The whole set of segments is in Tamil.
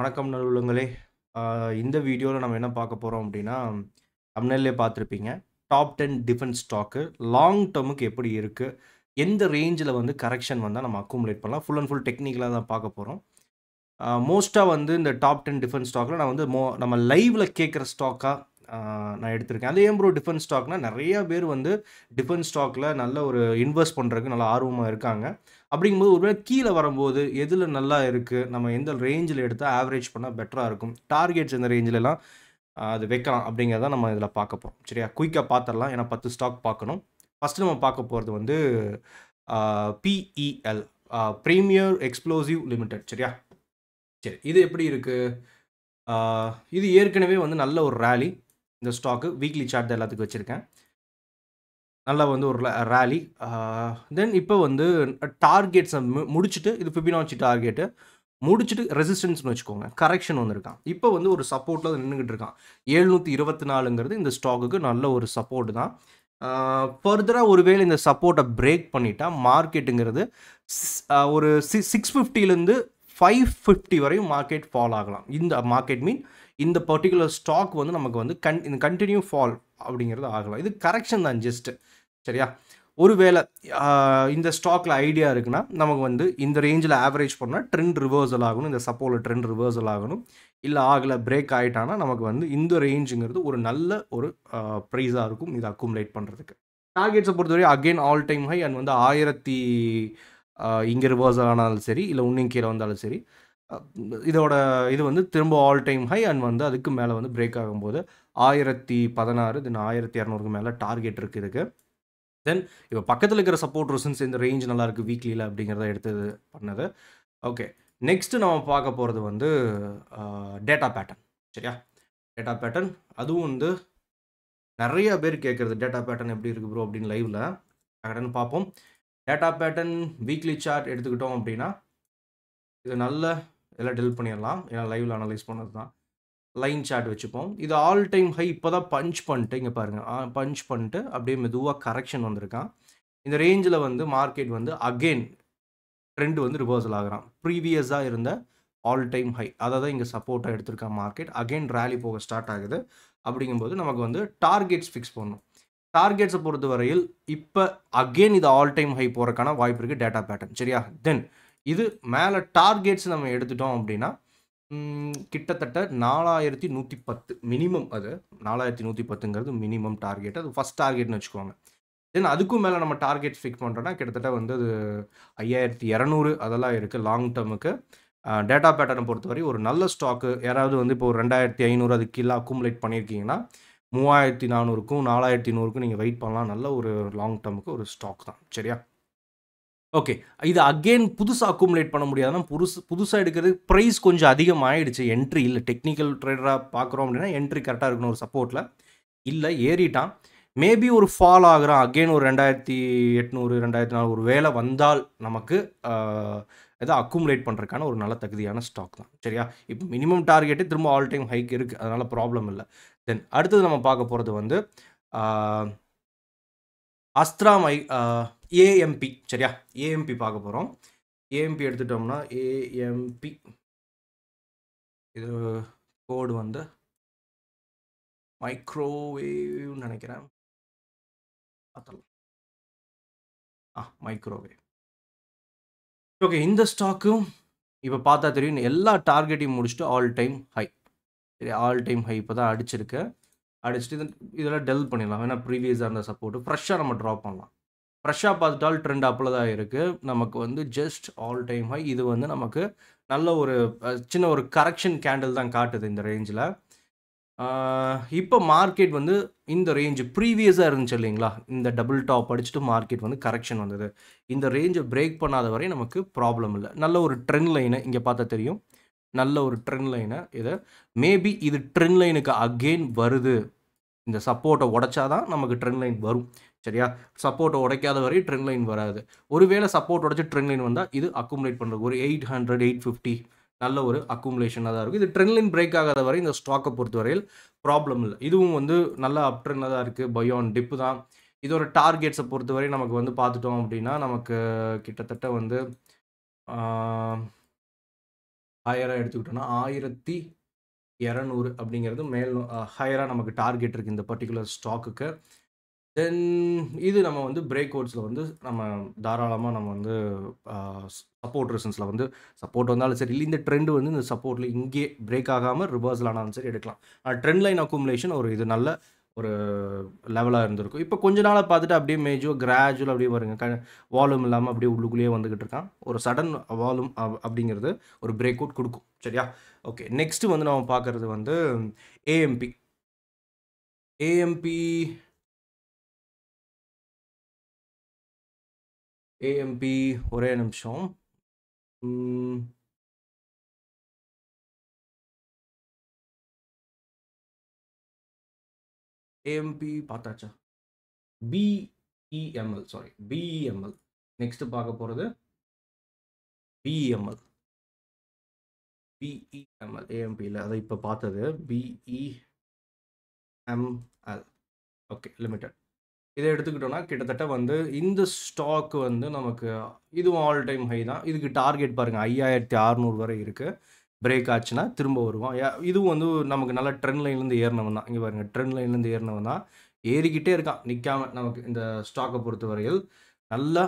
வணக்கம் நல்லுள்ளங்களே இந்த வீடியோவில் நம்ம என்ன பார்க்க போகிறோம் அப்படின்னா தமிழ்நிலையே பார்த்துருப்பீங்க top ten defence stock long டேர்முக்கு எப்படி இருக்குது எந்த ரேஞ்சில் வந்து கரெக்ஷன் வந்தால் நம்ம அக்குமுலேட் பண்ணலாம் ஃபுல் அண்ட் ஃபுல் டெக்னிக்கலாக தான் பார்க்க போகிறோம் மோஸ்ட்டாக வந்து இந்த டாப் டென் டிஃபென்ஸ் ஸ்டாக்கில் நான் வந்து மோ நம்ம லைவில் கேட்குற ஸ்டாக்காக நான் எடுத்திருக்கேன் அது ஏன் ப்ரோ டிஃபென்ஸ் ஸ்டாக்னால் நிறையா பேர் வந்து டிஃபென்ஸ் ஸ்டாக்கில் நல்ல ஒரு இன்வெஸ்ட் பண்ணுறதுக்கு நல்லா ஆர்வமாக இருக்காங்க அப்படிங்கும்போது ஒருவேளை கீழே வரும்போது எதில் நல்லா இருக்குது நம்ம எந்த ரேஞ்சில் எடுத்தால் ஆவரேஜ் பண்ணால் பெட்டராக இருக்கும் டார்கெட்ஸ் எந்த ரேஞ்சிலலாம் அது வைக்கலாம் அப்படிங்கிறத நம்ம இதில் பார்க்க போகிறோம் சரியா குயிக்காக பார்த்துடலாம் ஏன்னா பத்து ஸ்டாக் பார்க்கணும் ஃபஸ்ட்டு நம்ம பார்க்க போகிறது வந்து பிஇஎல் ப்ரீமியர் எக்ஸ்ப்ளோசிவ் லிமிடெட் சரியா சரி இது எப்படி இருக்குது இது ஏற்கனவே வந்து நல்ல ஒரு ரேலி இந்த ஸ்டாக்கு வீக்லி சார்ட் எல்லாத்துக்கும் வச்சுருக்கேன் நல்லா வந்து ஒரு ரேலி தென் இப்போ வந்து டார்கெட்ஸை முடிச்சுட்டு இது ஃபிபினாச்சி டார்கெட்டு முடிச்சுட்டு ரெசிஸ்டன்ஸ்னு வச்சுக்கோங்க கரெக்ஷன் வந்திருக்கான் இப்போ வந்து ஒரு சப்போர்ட்டில் நின்றுக்கிட்டு இருக்கான் எழுநூற்றி இருபத்தி நாலுங்கிறது இந்த ஸ்டாக்குக்கு நல்ல ஒரு சப்போர்ட் தான் ஃபர்தராக ஒருவேளை இந்த சப்போர்ட்டை பிரேக் பண்ணிட்டா மார்க்கெட்டுங்கிறது ஒரு சிக்ஸ் ஃபிஃப்டிலேருந்து ஃபைவ் ஃபிஃப்டி வரையும் மார்க்கெட் ஃபால் ஆகலாம் இந்த மார்க்கெட் மீன் இந்த பர்டிகுலர் ஸ்டாக் வந்து நமக்கு வந்து கன் இந்த கண்டினியூ ஃபால் அப்படிங்கிறது ஆகலாம் இது கரெக்ஷன் தான் ஜஸ்ட்டு சரியா ஒருவேளை இந்த ஸ்டாக்கில் ஐடியா இருக்குன்னா நமக்கு வந்து இந்த ரேஞ்சில் ஆவரேஜ் பண்ணால் ட்ரெண்ட் ரிவர்சல் ஆகணும் இந்த சப்போல ட்ரெண்ட் ரிவர்சல் ஆகணும் இல்லை ஆகலை பிரேக் ஆகிட்டானா நமக்கு வந்து இந்த ரேஞ்சுங்கிறது ஒரு நல்ல ஒரு ப்ரைஸாக இருக்கும் இதை அக்குமுலேட் பண்ணுறதுக்கு டார்கெட்ஸை பொறுத்தவரை again all time high and வந்து ஆயிரத்தி இங்கே ரிவர்சல் ஆனாலும் சரி இல்லை உன்னிங் கீழே வந்தாலும் சரி இதோட இது வந்து திரும்ப ஆல் டைம் ஹை அண்ட் வந்து அதுக்கு மேலே வந்து பிரேக் ஆகும்போது ஆயிரத்தி பதினாறு தென் ஆயிரத்தி இரநூறுக்கு மேலே டார்கெட் இருக்குது இதுக்கு தென் இப்போ பக்கத்தில் இருக்கிற சப்போர்ட் ரிசன்ஸ் இந்த ரேஞ்ச் நல்லாயிருக்கு வீக்லியில் அப்படிங்கிறத எடுத்தது பண்ணது ஓகே நெக்ஸ்ட்டு நம்ம பார்க்க போகிறது வந்து டேட்டா பேட்டர்ன் சரியா டேட்டா பேட்டர்ன் அதுவும் வந்து நிறைய பேர் கேட்குறது டேட்டா பேட்டர்ன் எப்படி இருக்குது ப்ரோ அப்படின்னு லைவில் கரெக்டானு பார்ப்போம் டேட்டா பேட்டர்ன் வீக்லி சார்ட் எடுத்துக்கிட்டோம் அப்படின்னா இது நல்ல எல்லாம் டெல் பண்ணிடலாம் ஏன்னா லைவ்ல அனலைஸ் பண்ணது தான் லைன் சார்ட் வச்சுப்போம் இது ஆல் டைம் ஹை இப்போ தான் பஞ்ச் பண்ணிட்டு இங்கே பாருங்கள் பஞ்ச் பண்ணிட்டு அப்படியே மெதுவாக கரெக்ஷன் வந்திருக்கான் இந்த ரேஞ்சில் வந்து மார்க்கெட் வந்து அகெயின் ட்ரெண்ட் வந்து ரிவர்சல் ஆகிறான் ப்ரீவியஸாக இருந்த ஆல் டைம் ஹை அதை தான் இங்கே சப்போர்ட்டாக எடுத்திருக்கான் மார்க்கெட் அகெயின் ரேலி போக ஸ்டார்ட் ஆகுது அப்படிங்கும்போது நமக்கு வந்து டார்கெட்ஸ் ஃபிக்ஸ் பண்ணும் டார்கெட்ஸை பொறுத்தவரையில் இப்போ அகெயின் இது ஆல் டைம் ஹை போகிறக்கான வாய்ப்பு இருக்குது டேட்டா பேட்டர்ன் சரியா தென் இது மேலே டார்கெட்ஸ் நம்ம எடுத்துட்டோம் அப்படின்னா கிட்டத்தட்ட நாலாயிரத்தி நூற்றி பத்து மினிமம் அது நாலாயிரத்தி நூற்றி பத்துங்கிறது மினிமம் டார்கெட் அது ஃபஸ்ட் டார்கெட்னு வச்சுக்கோங்க தென் அதுக்கும் மேலே நம்ம டார்கெட் ஃபிக்ஸ் பண்ணுறோன்னா கிட்டத்தட்ட வந்து அது ஐயாயிரத்தி இரநூறு அதெல்லாம் இருக்குது லாங் டேர்முக்கு டேட்டா பேட்டர்னை பொறுத்தவரை ஒரு நல்ல ஸ்டாக்கு யாராவது வந்து இப்போ ஒரு ரெண்டாயிரத்தி ஐநூறு அது கீழே அக்குமுலேட் பண்ணியிருக்கீங்கன்னா மூவாயிரத்தி நானூறுக்கும் நாலாயிரத்தி நூறுக்கும் நீங்கள் வெயிட் பண்ணலாம் நல்ல ஒரு லாங் டேர்முக்கு ஒரு ஸ்டாக் தான் சரியா ஓகே இது அகெயின் புதுசாக அக்குமுலேட் பண்ண முடியாதுன்னா புதுசு புதுசாக எடுக்கிறது ப்ரைஸ் கொஞ்சம் அதிகம் ஆகிடுச்சு என்ட்ரி இல்லை டெக்னிக்கல் ட்ரேடராக பார்க்குறோம் அப்படின்னா என்ட்ரி கரெக்டாக இருக்கணும் ஒரு சப்போர்ட்டில் இல்லை ஏறிட்டான் மேபி ஒரு ஃபால் ஆகிறான் அகெயின் ஒரு ரெண்டாயிரத்தி எட்நூறு ரெண்டாயிரத்தி நாலு ஒரு வேலை வந்தால் நமக்கு எதாவது அக்குமுலேட் பண்ணுறதுக்கான ஒரு நல்ல தகுதியான ஸ்டாக் தான் சரியா இப்போ மினிமம் டார்கெட்டே திரும்ப ஆல் டைம் ஹைக் இருக்குது அதனால் ப்ராப்ளம் இல்லை தென் அடுத்தது நம்ம பார்க்க போகிறது வந்து அஸ்த்ரா மை ஏஎம்பி சரியா ஏஎம்பி பார்க்க போகிறோம் ஏஎம்பி எடுத்துட்டோம்னா ஏஎம்பி இது கோடு வந்து மைக்ரோவேவ்னு நினைக்கிறேன் பார்த்தலாம் ஆ மைக்ரோவேவ் ஓகே இந்த ஸ்டாக்கும் இப்போ பார்த்தா தெரியும் எல்லா டார்கெட்டையும் முடிச்சுட்டு ஆல் டைம் ஹை சரி ஆல் டைம் ஹை இப்போ தான் அடிச்சிருக்கேன் அடிச்சுட்டு இதெல்லாம் டெல் பண்ணிடலாம் ஏன்னா ப்ரீவியஸாக இருந்த சப்போர்ட்டு ஃப்ரெஷ்ஷாக நம்ம ட்ரா பண்ணலாம் ஃப்ரெஷ்ஷாக பார்த்துட்டால் ட்ரெண்ட் அப்பில் தான் இருக்குது நமக்கு வந்து ஜஸ்ட் ஆல் டைம் ஹை இது வந்து நமக்கு நல்ல ஒரு சின்ன ஒரு கரெக்ஷன் கேண்டில் தான் காட்டுது இந்த ரேஞ்சில் இப்போ மார்க்கெட் வந்து இந்த ரேஞ்சு ப்ரீவியஸாக இருந்துச்சு இல்லைங்களா இந்த டபுள் டாப் அடிச்சுட்டு மார்க்கெட் வந்து கரெக்ஷன் வந்தது இந்த ரேஞ்சை பிரேக் பண்ணாத வரை நமக்கு ப்ராப்ளம் இல்லை நல்ல ஒரு ட்ரெண்ட் லைனை இங்கே பார்த்தா தெரியும் நல்ல ஒரு ட்ரெண்ட் லைனை இதை மேபி இது ட்ரெண்ட் லைனுக்கு அகெயின் வருது இந்த சப்போர்ட்டை உடச்சாதான் நமக்கு ட்ரெண்ட் லைன் வரும் சரியா சப்போர்ட் உடைக்காத வரை ட்ரெண்ட் லைன் வராது ஒருவேளை சப்போர்ட் உடைச்சி ட்ரெண்ட் லைன் வந்தால் இது அக்குமுலேட் பண்ணுறது ஒரு எயிட் ஹண்ட்ரட் எயிட் ஃபிஃப்டி நல்ல ஒரு அக்குமுலேஷனாக தான் இருக்கும் இது ட்ரெண்ட் லைன் பிரேக் ஆகாத வரை இந்த ஸ்டாக்கை பொறுத்தவரையில் ப்ராப்ளம் இல்லை இதுவும் வந்து நல்ல அப் ட்ரெண்டில் தான் இருக்குது பயோன் டிப்பு தான் இதோட டார்கெட்ஸை பொறுத்தவரை நமக்கு வந்து பார்த்துட்டோம் அப்படின்னா நமக்கு கிட்டத்தட்ட வந்து ஹையராக எடுத்துக்கிட்டோம்னா ஆயிரத்தி இரநூறு அப்படிங்கிறது மேல் ஹையராக நமக்கு டார்கெட் இருக்குது இந்த பர்டிகுலர் ஸ்டாக்குக்கு தென் இது நம்ம வந்து பிரேக் அவுட்ஸில் வந்து நம்ம தாராளமாக நம்ம வந்து சப்போர்ட் ரிசன்ஸில் வந்து சப்போர்ட் வந்தாலும் சரி இல்லை இந்த ட்ரெண்டு வந்து இந்த சப்போர்ட்டில் இங்கே பிரேக் ஆகாமல் ரிவர்ஸில் ஆனாலும் சரி எடுக்கலாம் ஆனால் ட்ரெண்ட் லைன் அக்குமுலேஷன் ஒரு இது நல்ல ஒரு லெவலாக இருந்திருக்கும் இப்போ கொஞ்ச நாளாக பார்த்துட்டு அப்படியே மேஜோ கிராஜுவல் அப்படியே வருங்க க வால்யூம் இல்லாமல் அப்படியே உள்ளுக்குள்ளேயே வந்துக்கிட்டு இருக்கான் ஒரு சடன் வால்யூம் அப்படிங்கிறது ஒரு பிரேக் அவுட் கொடுக்கும் சரியா ஓகே நெக்ஸ்ட்டு வந்து நம்ம பார்க்குறது வந்து ஏஎம்பி ஏஎம்பி ஏஎம்பி ஒரே நிமிஷம் ஏஎம்பி பார்த்தாச்சா பிஇஎம்எல் சாரி பிஇஎம்எல் நெக்ஸ்ட் பார்க்க போகிறது பிஇஎம்எல் பிஇஎம்எல் ஏஎம்பியில் அதை இப்போ பார்த்தது பிஇஎம்எல் ஓகே லிமிடெட் இதை எடுத்துக்கிட்டோம்னா கிட்டத்தட்ட வந்து இந்த ஸ்டாக் வந்து நமக்கு இதுவும் ஆல் டைம் ஹை தான் இதுக்கு டார்கெட் பாருங்கள் ஐயாயிரத்தி அறநூறு வரை இருக்குது பிரேக் ஆச்சுன்னா திரும்ப வருவோம் இதுவும் வந்து நமக்கு நல்ல ட்ரெண்ட் லைன்லேருந்து ஏறினவன் தான் இங்கே பாருங்கள் ட்ரெண்ட் லைன்லேருந்து ஏறினவன் தான் ஏறிக்கிட்டே இருக்கான் நிற்காம நமக்கு இந்த ஸ்டாக்கை பொறுத்த வரையில் நல்லா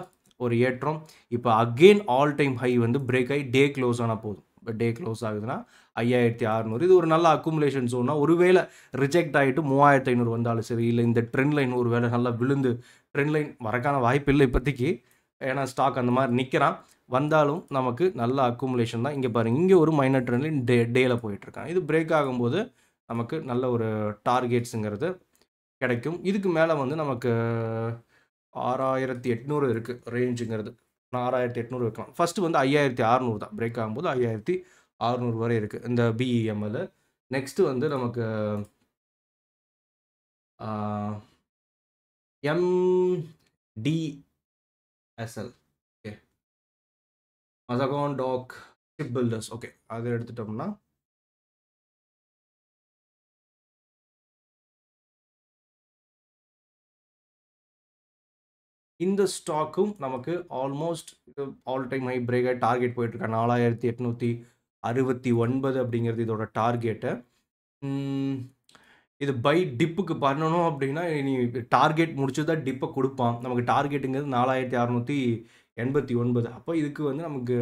ஒரு ஏற்றம் இப்போ அகெயின் ஆல் டைம் ஹை வந்து பிரேக் ஆகி டே க்ளோஸ் ஆனால் போதும் இப்போ டே க்ளோஸ் ஆகுதுன்னா ஐயாயிரத்தி அறநூறு இது ஒரு நல்ல அக்குமுலேஷன் ஜோனா ஒருவேளை ரிஜெக்ட் ஆகிட்டு மூவாயிரத்து ஐநூறு வந்தாலும் சரி இல்லை இந்த ட்ரெண்ட் லைன் ஒரு வேளை நல்லா விழுந்து ட்ரெண்ட் லைன் வரக்கான வாய்ப்பு இல்லை இப்போதைக்கு ஏன்னா ஸ்டாக் அந்த மாதிரி நிற்கிறான் வந்தாலும் நமக்கு நல்ல அக்குமுலேஷன் தான் இங்கே பாருங்கள் இங்கே ஒரு மைனர் ட்ரெண்ட் லைன் டே டேயில் போயிட்டுருக்கான் இது பிரேக் ஆகும்போது நமக்கு நல்ல ஒரு டார்கெட்ஸுங்கிறது கிடைக்கும் இதுக்கு மேலே வந்து நமக்கு ஆறாயிரத்தி எட்நூறு இருக்குது ரேஞ்சுங்கிறது ஆறாயிரத்தி எட்நூறு வைக்கலாம் ஃபஸ்ட்டு வந்து ஐயாயிரத்தி அறநூறு தான் பிரேக் ஆகும்போது ஐயாயிரத்தி அறநூறு வரை இருக்குது இந்த பிஇஎம்எல் நெக்ஸ்ட்டு e வந்து நமக்கு MDSL okay Mazagon dock ship builders okay அதை எடுத்துட்டோம்னா இந்த ஸ்டாக்கும் நமக்கு ஆல்மோஸ்ட் ஆல் டைம் ஹை பிரேக்காக டார்கெட் போயிட்டுருக்கா நாலாயிரத்தி எட்நூற்றி அறுபத்தி ஒன்பது அப்படிங்கிறது இதோட டார்கெட்டை இது பை டிப்புக்கு பண்ணணும் அப்படின்னா இனி டார்கெட் முடிச்சு தான் டிப்பை கொடுப்பான் நமக்கு டார்கெட்டுங்கிறது நாலாயிரத்தி அறநூற்றி எண்பத்தி ஒன்பது அப்போ இதுக்கு வந்து நமக்கு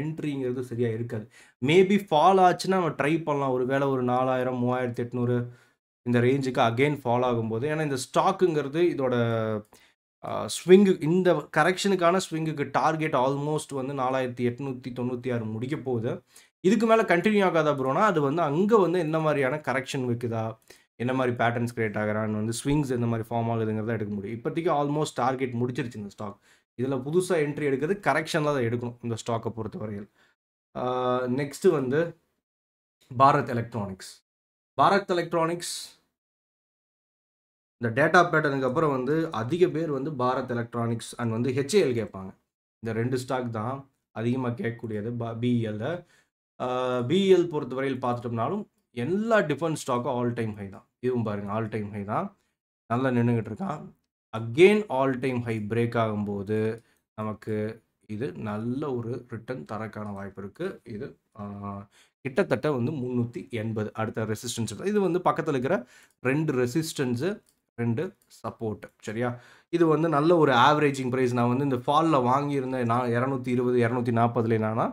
என்ட்ரிங்கிறது சரியாக இருக்காது மேபி ஃபால் ஆச்சுன்னா நம்ம ட்ரை பண்ணலாம் ஒரு வேளை ஒரு நாலாயிரம் மூவாயிரத்தி எட்நூறு இந்த ரேஞ்சுக்கு அகெயின் ஃபால் ஆகும்போது ஏன்னா இந்த ஸ்டாக்குங்கிறது இதோட ஸ்விங்கு இந்த கரெக்ஷனுக்கான ஸ்விங்குக்கு டார்கெட் ஆல்மோஸ்ட் வந்து நாலாயிரத்தி எட்நூற்றி தொண்ணூற்றி ஆறு முடிக்க போகுது இதுக்கு மேலே கண்டினியூ ஆகாத அப்புறம்னா அது வந்து அங்கே வந்து என்ன மாதிரியான கரெக்ஷன் வைக்குதா என்ன மாதிரி பேட்டர்ன்ஸ் கிரியேட் ஆகிறான்னு வந்து ஸ்விங்ஸ் எந்த மாதிரி ஃபார்ம் ஆகுதுங்கிறத எடுக்க முடியும் இப்போதைக்கு ஆல்மோஸ்ட் டார்கெட் முடிச்சிருச்சு இந்த ஸ்டாக் இதில் புதுசாக என்ட்ரி எடுக்கிறது கரெக்ஷனில் தான் எடுக்கணும் இந்த ஸ்டாக்கை பொறுத்த வரையில் நெக்ஸ்ட்டு வந்து பாரத் எலக்ட்ரானிக்ஸ் பாரத் எலக்ட்ரானிக்ஸ் இந்த டேட்டா பேட்டனுக்கு அப்புறம் வந்து அதிக பேர் வந்து பாரத் எலக்ட்ரானிக்ஸ் அண்ட் வந்து ஹெச்ஏஎல் கேட்பாங்க இந்த ரெண்டு ஸ்டாக் தான் அதிகமாக கேட்கக்கூடியது பா பிஇஎல்ல பிஎல் பொறுத்தவரையில் பார்த்துட்டோம்னாலும் எல்லா டிஃபென்ஸ் ஸ்டாக்கும் ஆல் டைம் ஹை தான் இதுவும் பாருங்கள் ஆல் டைம் ஹை தான் நல்லா நின்றுக்கிட்டு இருக்கான் again all time high break ஆகும்போது நமக்கு இது நல்ல ஒரு ரிட்டர்ன் தரக்கான வாய்ப்பு இருக்குது இது கிட்டத்தட்ட வந்து முந்நூற்றி எண்பது அடுத்த ரெசிஸ்டன்ஸ் இது வந்து பக்கத்தில் இருக்கிற ரெண்டு ரெசிஸ்டன்ஸு ரெண்டு சப்போர்ட்டு சரியா இது வந்து நல்ல ஒரு ஆவரேஜிங் ப்ரைஸ் நான் வந்து இந்த ஃபாலில் வாங்கியிருந்தேன் நான் இரநூத்தி இருபது இரநூத்தி நாற்பதுல என்னன்னா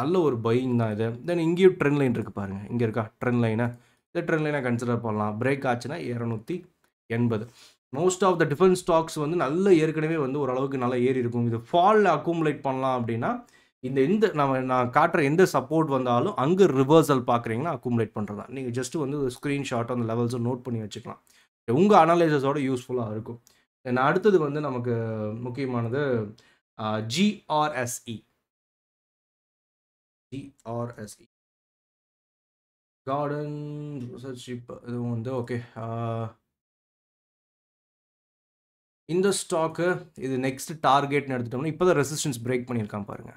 நல்ல ஒரு பையிங் தான் இது தென் இங்கேயும் ட்ரெண்ட் லைன் இருக்குது பாருங்கள் இங்கே இருக்கா ட்ரெண்ட் லைனை இந்த ட்ரெண்ட் லைனை கன்சிடர் பண்ணலாம் பிரேக் ஆச்சுன்னா இரநூத்தி எண்பது most of the defence stocks வந்து நல்ல ஏற்கனவே வந்து ஓரளவுக்கு நல்லா ஏறி இருக்கும் இது ஃபாலில் அக்கூமுலேட் பண்ணலாம் அப்படின்னா இந்த இந்த நம்ம நான் காட்டுற எந்த சப்போர்ட் வந்தாலும் அங்கே ரிவர்சல் பார்க்குறீங்கன்னா பண்ணுறது பண்ணுறதா நீங்கள் ஜஸ்ட் வந்து ஒரு ஸ்க்ரீன்ஷாட் அந்த லெவல்ஸும் நோட் பண்ணி வச்சுக்கலாம் உங்கள் அனாலிசஸோட யூஸ்ஃபுல்லாக இருக்கும் தென் அடுத்தது வந்து நமக்கு முக்கியமானது ஜிஆர்எஸ்இ டிஆர்எஸ்இ கார்டன் இதுவும் வந்து ஓகே இந்த ஸ்டாக்கு இது நெக்ஸ்ட் டார்கெட்னு எடுத்துட்டோம்னா இப்போ தான் ரெசிஸ்டன்ஸ் பிரேக் பண்ணியிருக்கான் பாருங்க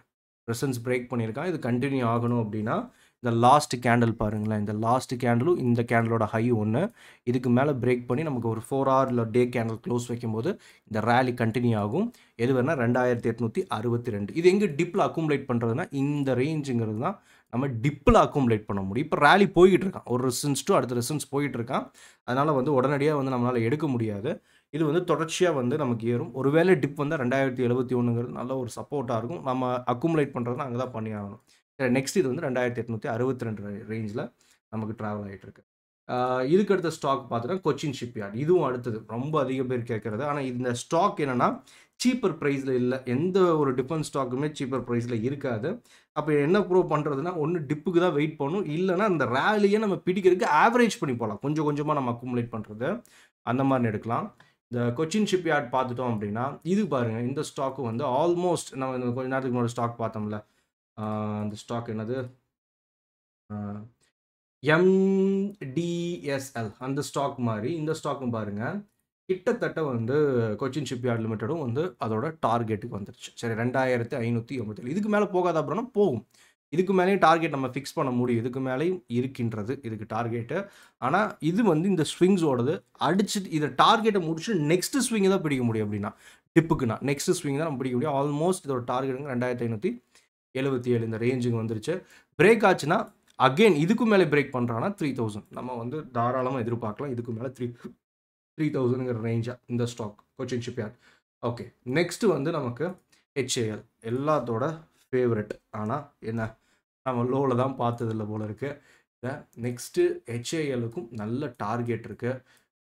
ரெசிஸ்டன்ஸ் பிரேக் பண்ணியிருக்கான் இது கண்டினியூ ஆகணும் அப்படின்னா இந்த லாஸ்ட் கேண்டில் பாருங்களேன் இந்த லாஸ்ட் கேண்டிலும் இந்த கேண்டிலோட ஹை ஒன்று இதுக்கு மேலே பிரேக் பண்ணி நமக்கு ஒரு ஃபோர் ஹவர் இல்லை டே கேண்டில் க்ளோஸ் வைக்கும்போது இந்த ரேலி கண்டினியூ ஆகும் எது வேணால் ரெண்டாயிரத்தி எட்நூற்றி அறுபத்தி ரெண்டு இது எங்கே டிப்பில் அக்குமுலேட் பண்ணுறதுனா இந்த ரேஞ்சுங்கிறது தான் நம்ம டிப்பில் அக்குமுலேட் பண்ண முடியும் இப்போ ரேலி போய்கிட்டு இருக்கான் ஒரு ரிசன்ஸ் டூ அடுத்த ரிசன்ஸ் போயிட்டு இருக்கான் அதனால் வந்து உடனடியாக வந்து நம்மளால் எடுக்க முடியாது இது வந்து தொடர்ச்சியாக வந்து நமக்கு ஏறும் ஒருவேளை டிப் வந்து ரெண்டாயிரத்தி எழுபத்தி ஒன்றுங்கிறது நல்ல ஒரு சப்போர்ட்டாக இருக்கும் நம்ம அக்குமுலேட் பண்ணுறதுனா அங்கே தான் பண்ணி ஆகணும் நெக்ஸ்ட் இது வந்து ரெண்டாயிரத்தி எட்நூற்றி அறுபத்தி ரெண்டு ரேஞ்சில் நமக்கு ட்ராவல் ஆகிட்டு இருக்கு இதுக்கு அடுத்த ஸ்டாக் பார்த்தோன்னா கொச்சின் ஷிப்யார்ட் இதுவும் அடுத்தது ரொம்ப அதிக பேர் கேட்கறது ஆனால் இந்த ஸ்டாக் என்னென்னா சீப்பர் ப்ரைஸில் இல்லை எந்த ஒரு டிஃபென்ஸ் ஸ்டாக்குமே சீப்பர் ப்ரைஸில் இருக்காது அப்போ என்ன ப்ரூவ் பண்ணுறதுனா ஒன்று டிப்புக்கு தான் வெயிட் பண்ணும் இல்லைனா அந்த ரேலியை நம்ம பிடிக்கிறதுக்கு ஆவரேஜ் பண்ணி போகலாம் கொஞ்சம் கொஞ்சமாக நம்ம அக்குமுலேட் பண்ணுறது அந்த மாதிரி எடுக்கலாம் இந்த கொச்சின் ஷிப்யார்ட் பார்த்துட்டோம் அப்படின்னா இது பாருங்கள் இந்த ஸ்டாக்கு வந்து ஆல்மோஸ்ட் நம்ம கொஞ்ச நேரத்துக்கு முன்னாடி ஸ்டாக் பார்த்தோம்ல அந்த ஸ்டாக் என்னது எம்டிஎஸ்எல் அந்த ஸ்டாக் மாதிரி இந்த ஸ்டாக்கும் பாருங்கள் கிட்டத்தட்ட வந்து கொச்சின் ஷிப்யார்ட் லிமிட்டடும் வந்து அதோட டார்கெட்டுக்கு வந்துருச்சு சரி ரெண்டாயிரத்தி ஐநூற்றி எண்பத்தேழு இதுக்கு மேலே போகாத அப்புறம்னா போகும் இதுக்கு மேலேயும் டார்கெட் நம்ம ஃபிக்ஸ் பண்ண முடியும் இதுக்கு மேலேயும் இருக்கின்றது இதுக்கு டார்கெட்டு ஆனால் இது வந்து இந்த ஸ்விங்ஸோடது அடிச்சு இதை டார்கெட்டை முடிச்சு நெக்ஸ்ட் ஸ்விங்கை தான் பிடிக்க முடியும் அப்படின்னா டிப்புக்குன்னா நெக்ஸ்ட் ஸ்விங் தான் நம்ம பிடிக்க முடியும் ஆல்மோஸ்ட் இதோட டார்கெட்டுங்க ரெண்டாயிரத்தி ஐநூற்றி எழுபத்தி ஏழு இந்த ரேஞ்சுக்கு வந்துருச்சு பிரேக் ஆச்சுன்னா அகெயின் இதுக்கு மேலே பிரேக் பண்ணுறான்னா த்ரீ தௌசண்ட் நம்ம வந்து தாராளமாக எதிர்பார்க்கலாம் இதுக்கு மேலே த்ரீ த்ரீ தௌசண்ட்ங்கிற ரேஞ்சாக இந்த stock Cochin Shipyard okay next வந்து நமக்கு ஹெச்ஏஎல் எல்லாத்தோட ஃபேவரட் ஆனால் என்ன நம்ம லோவில் தான் பார்த்ததில்ல போல இருக்குது நெக்ஸ்ட்டு ஹெச்ஏஎலுக்கும் நல்ல டார்கெட் இருக்குது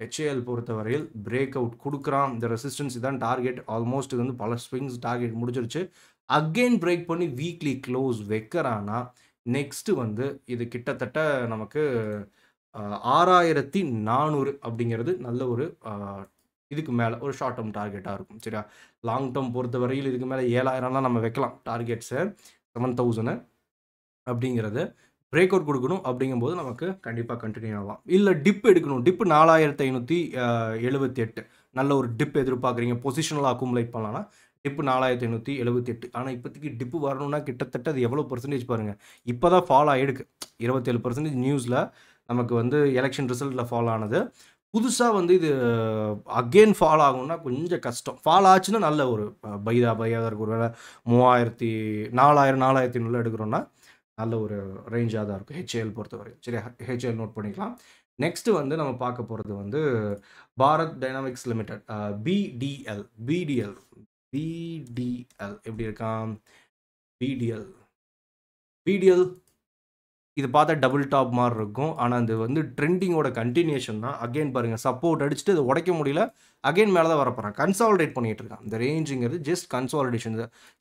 ஹெச்ஏஎல் பொறுத்தவரையில் பிரேக் அவுட் கொடுக்குறான் இந்த ரெசிஸ்டன்ஸ் தான் டார்கெட் ஆல்மோஸ்ட் இது வந்து பல ஸ்விங்ஸ் டார்கெட் முடிச்சிருச்சு அகெயின் பிரேக் பண்ணி வீக்லி க்ளோஸ் வைக்கிறான்னா நெக்ஸ்ட்டு வந்து இது கிட்டத்தட்ட நமக்கு ஆறாயிரத்தி நானூறு அப்படிங்கிறது நல்ல ஒரு இதுக்கு மேலே ஒரு ஷார்ட் டேர்ம் டார்கெட்டாக இருக்கும் சரியா லாங் டேர்ம் பொறுத்த வரையில் இதுக்கு மேலே ஏழாயிரம்லாம் நம்ம வைக்கலாம் டார்கெட்ஸை செவன் தௌசண்ட் அப்படிங்கிறது பிரேக் அவுட் கொடுக்கணும் அப்படிங்கும்போது நமக்கு கண்டிப்பாக கண்டினியூ ஆகலாம் இல்லை டிப் எடுக்கணும் டிப்பு நாலாயிரத்தி ஐநூற்றி எழுபத்தி எட்டு நல்ல ஒரு டிப் எதிர்பார்க்குறீங்க பொசிஷனலாக அக்குமுலேட் பண்ணலாம்னா டிப்பு நாலாயிரத்தி ஐநூற்றி எழுபத்தெட்டு ஆனால் இப்போதைக்கு டிப்பு வரணும்னா கிட்டத்தட்ட அது எவ்வளோ பர்சன்டேஜ் பாருங்கள் இப்போ தான் ஃபாலோ ஆகிடுக்கு இருபத்தேழு பர்சன்டேஜ் நியூஸில் நமக்கு வந்து எலெக்ஷன் ரிசல்ட்டில் ஃபாலோ ஆனது புதுசாக வந்து இது அகெயின் ஃபால் ஆகும்னா கொஞ்சம் கஷ்டம் ஃபால் ஆச்சுன்னா நல்ல ஒரு பைதா பையாக தான் இருக்கும் ஒரு வேலை மூவாயிரத்தி நாலாயிரம் நாலாயிரத்தி நூலில் எடுக்கிறோன்னா நல்ல ஒரு ரேஞ்சாக தான் இருக்கும் ஹெச்ஏஎல் பொறுத்தவரைக்கும் சரி ஹெச்ஏஎல் நோட் பண்ணிக்கலாம் நெக்ஸ்ட்டு வந்து நம்ம பார்க்க போகிறது வந்து Bharat Dynamics Limited BDL BDL BDL எப்படி இருக்கான் பிடிஎல் பிடிஎல் இது பார்த்தா டபுள் டாப் மாதிரி இருக்கும் ஆனால் இது வந்து ட்ரெண்டிங்கோட கண்டினியூஷன் தான் அகெயின் பாருங்கள் சப்போர்ட் அடிச்சுட்டு இதை உடைக்க முடியல அகெயின் மேலே தான் வரப்போகிறான் கன்சாலிடேட் பண்ணிகிட்டு இருக்கான் இந்த ரேஞ்சுங்கிறது ஜஸ்ட் கன்சாலிடேஷன்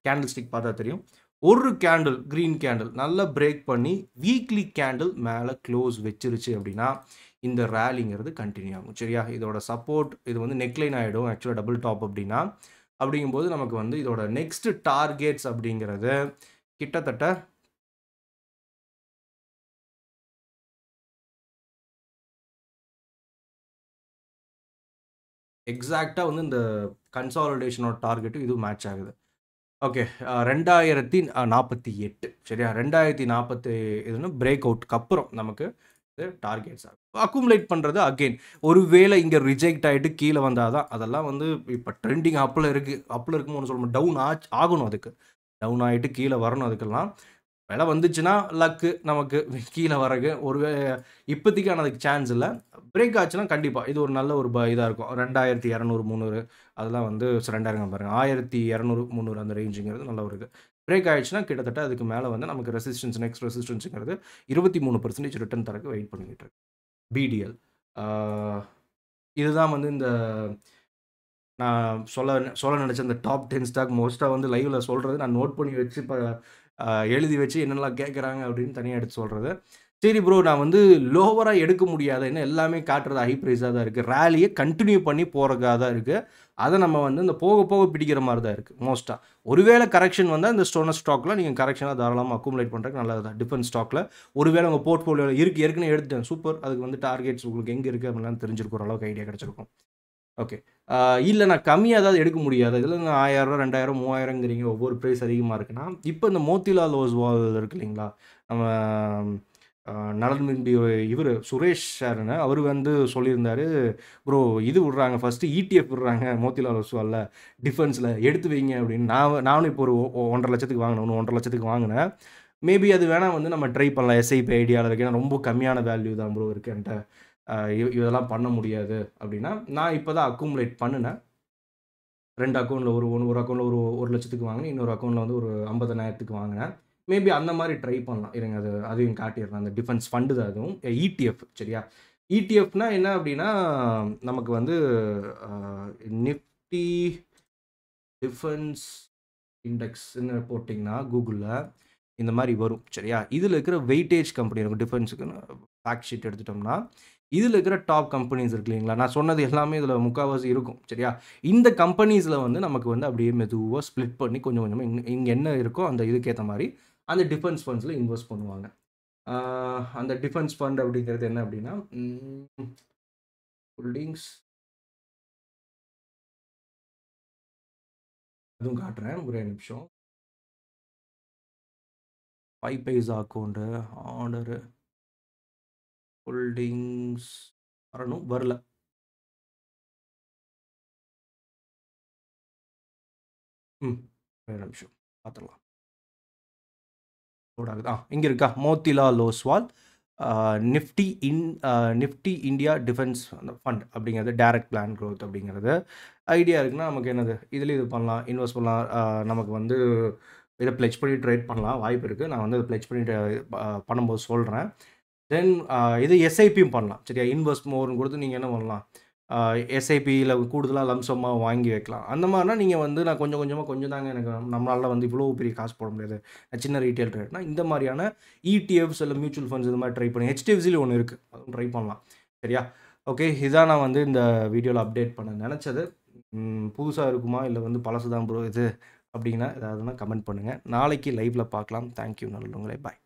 கேண்டில் ஸ்டிக் பார்த்தா தெரியும் ஒரு கேண்டில் க்ரீன் கேண்டில் நல்லா பிரேக் பண்ணி வீக்லி கேண்டில் மேலே க்ளோஸ் வச்சிருச்சு அப்படின்னா இந்த ரேலிங்கிறது கண்டினியூ ஆகும் சரியா இதோட சப்போர்ட் இது வந்து நெக்லைன் ஆகிடும் ஆக்சுவலாக டபுள் டாப் அப்படின்னா அப்படிங்கும்போது நமக்கு வந்து இதோட நெக்ஸ்ட் டார்கெட்ஸ் அப்படிங்கிறது கிட்டத்தட்ட எக்ஸாக்டாக வந்து இந்த கன்சாலிடேஷனோட டார்கெட்டும் இதுவும் மேட்ச் ஆகுது ஓகே ரெண்டாயிரத்தி நாற்பத்தி எட்டு சரியா ரெண்டாயிரத்தி நாற்பத்தி இதுன்னு பிரேக் அவுட்க்கு அப்புறம் நமக்கு டார்கெட்ஸ் ஆகும் அக்குமுலேட் பண்ணுறது அகெயின் ஒருவேளை இங்கே ரிஜெக்ட் ஆகிட்டு கீழே வந்தால் தான் அதெல்லாம் வந்து இப்போ ட்ரெண்டிங் அப்பில் இருக்குது அப்பில் இருக்கும்போது சொல்லணும் டவுன் ஆச்சு ஆகணும் அதுக்கு டவுன் ஆகிட்டு கீழே வரணும் அதுக்கெல்லாம் விலை வந்துச்சுன்னா லக்கு நமக்கு கீழே வரக்கு ஒரு இப்போதைக்கான அதுக்கு சான்ஸ் இல்லை பிரேக் ஆச்சுன்னா கண்டிப்பாக இது ஒரு நல்ல ஒரு ப இதாக இருக்கும் ரெண்டாயிரத்தி இரநூறு முந்நூறு அதெல்லாம் வந்து ரெண்டாயிரம் பாருங்கள் ஆயிரத்தி இரநூறு முந்நூறு அந்த ரேஞ்சுங்கிறது நல்ல ஒரு பிரேக் ஆயிடுச்சுனா கிட்டத்தட்ட அதுக்கு மேலே வந்து நமக்கு ரெசிஸ்டன்ஸ் நெக்ஸ்ட் ரெசிஸ்டன்ஸுங்கிறது இருபத்தி மூணு பர்சன்டேஜ் ரிட்டர்ன் தரக்கு வெயிட் பண்ணிக்கிட்டு இருக்கு பிடிஎல் இதுதான் வந்து இந்த நான் சொல்ல சொல்ல நினச்ச அந்த டாப் டென் ஸ்டாக் மோஸ்ட்டாக வந்து லைவில் சொல்கிறது நான் நோட் பண்ணி வச்சு இப்போ எழுதி வச்சு என்னென்னலாம் கேட்குறாங்க அப்படின்னு தனியாக எடுத்து சொல்கிறது சரி ப்ரோ நான் வந்து லோவராக எடுக்க முடியாதுன்னு எல்லாமே காட்டுறது ஹை ப்ரைஸாக தான் இருக்குது ரேலியை கண்டினியூ பண்ணி போகிறதாக தான் இருக்குது அதை நம்ம வந்து இந்த போக போக பிடிக்கிற மாதிரி தான் இருக்குது மோஸ்ட்டாக ஒருவேளை கரெக்ஷன் வந்தால் இந்த ஸ்டோன ஸ்டாக்கில் நீங்கள் கரெக்ஷனாக தாராளமாக அக்குமுலேட் பண்ணுறதுக்கு நல்லது தான் டிஃபென்ஸ் ஸ்டாக்கில் ஒருவேளை உங்கள் போர்ட்ஃபோலியோவில் இருக்குது ஏற்கனவே எடுத்துட்டேன் சூப்பர் அதுக்கு வந்து டார்கெட்ஸ் உங்களுக்கு எங்கே இருக்குது அப்படிலாம் தெரிஞ்சிருக்கிற அளவுக்கு ஐடியா கிடச்சிருக்கும் ஓகே இல்லை நான் கம்மியாக அதாவது எடுக்க முடியாது இதில் நான் ஆயிரம் ரெண்டாயிரம் மூவாயிரங்கிறீங்க ஒவ்வொரு ப்ரைஸ் அதிகமாக இருக்குன்னா இப்போ இந்த மோத்திலால் ஓஸ்வால் இருக்குது இல்லைங்களா நம்ம நலன் விரும்பி இவர் சுரேஷ் சார்னு அவர் வந்து சொல்லியிருந்தார் ப்ரோ இது விடுறாங்க ஃபஸ்ட்டு இடிஎஃப் e விடுறாங்க மோத்திலால் ஒஸ்வாலில் டிஃபென்ஸில் எடுத்து வைங்க அப்படின்னு நான் நானும் இப்போ ஒரு ஒன்றரை லட்சத்துக்கு வாங்கினோம் ஒன்றரை லட்சத்துக்கு வாங்கினேன் மேபி அது வேணால் வந்து நம்ம ட்ரை பண்ணலாம் எஸ்ஐபி ஐடியாவில் இருக்கு ரொம்ப கம்மியான வேல்யூ தான் ப்ரோ இருக்கு என்கிட்ட இதெல்லாம் பண்ண முடியாது அப்படின்னா நான் இப்போ தான் அக்குமுலேட் பண்ணினேன் ரெண்டு அக்கௌண்ட்டில் ஒரு ஒன்று ஒரு அக்கௌண்ட்டில் ஒரு ஒரு லட்சத்துக்கு வாங்கினேன் இன்னொரு அக்கௌண்ட்டில் வந்து ஒரு ஐம்பதனாயிரத்துக்கு வாங்கினேன் மேபி அந்த மாதிரி ட்ரை பண்ணலாம் இருங்க அது அதையும் காட்டிடுறேன் அந்த டிஃபென்ஸ் ஃபண்டு தான் அதுவும் இடிஎஃப் e சரியா இடிஎஃப்னா e என்ன அப்படின்னா நமக்கு வந்து நிஃப்டி டிஃபென்ஸ் இண்டெக்ஸ்ன்னு போட்டிங்கன்னா கூகுளில் இந்த மாதிரி வரும் சரியா இதில் இருக்கிற வெயிட்டேஜ் கம்பெனி இருக்கும் டிஃபென்ஸுக்குன்னு ஃபேக்ட் ஷீட் எடுத்துட்டோம்னா இதில் இருக்கிற டாப் கம்பெனிஸ் இருக்கு இல்லைங்களா நான் சொன்னது எல்லாமே இதில் முக்கால்வாசி இருக்கும் சரியா இந்த கம்பெனிஸில் வந்து நமக்கு வந்து அப்படியே மெதுவாக ஸ்ப்ளிட் பண்ணி கொஞ்சம் கொஞ்சமாக இங்கே என்ன இருக்கோ அந்த இதுக்கேற்ற மாதிரி அந்த டிஃபென்ஸ் ஃபண்ட்ஸில் இன்வெஸ்ட் பண்ணுவாங்க அந்த டிஃபென்ஸ் ஃபண்ட் அப்படிங்கிறது என்ன அப்படின்னா ஹோல்டிங்ஸ் அதுவும் காட்டுறேன் ஒரே நிமிஷம் five paisa account order holdings வரணும் வரல ம் ஒரே நிமிஷம் பார்த்துடலாம் ஆகுது ஆ இங்கே இருக்கா Motilal Oswal Nifty in Nifty India defence fund அப்படிங்கிறது டைரக்ட் பிளான் க்ரோத் அப்படிங்கிறது ஐடியா இருக்குன்னா நமக்கு என்னது இதில் இது பண்ணலாம் இன்வெஸ்ட் பண்ணலாம் நமக்கு வந்து இதை ப்ளெச் பண்ணி ட்ரேட் பண்ணலாம் வாய்ப்பு இருக்குது நான் வந்து இதை ப்ளெச் பண்ணி பண்ணும்போது சொல்கிறேன் தென் இது எஸ்ஐபியும் பண்ணலாம் சரியா இன்வெஸ்ட் மோர்னு கொடுத்து நீங்கள் என்ன பண்ணலாம் எஸ்ஐபியில் கூடுதலாக லம்சமாக வாங்கி வைக்கலாம் அந்த மாதிரினா நீங்கள் வந்து நான் கொஞ்சம் கொஞ்சமாக கொஞ்சம் தாங்க எனக்கு நம்மளால் வந்து இவ்வளோ பெரிய காசு போட முடியாது சின்ன ரீட்டைல் ரேட்னா இந்த மாதிரியான இடிஎஃப்ஸ் இல்லை மியூச்சுவல் ஃபண்ட்ஸ் இது மாதிரி ட்ரை பண்ணி ஹெச்டிஎஃப்சிலையும் ஒன்று இருக்குது அதுவும் ட்ரை பண்ணலாம் சரியா ஓகே இதான் நான் வந்து இந்த வீடியோவில் அப்டேட் பண்ண நினச்சது புதுசாக இருக்குமா இல்லை வந்து பழசு தான் ப்ரோ இது அப்படின்னா ஏதாவதுனா கமெண்ட் பண்ணுங்கள் நாளைக்கு லைவில் பார்க்கலாம் தேங்க்யூ நல்லவங்களே பாய்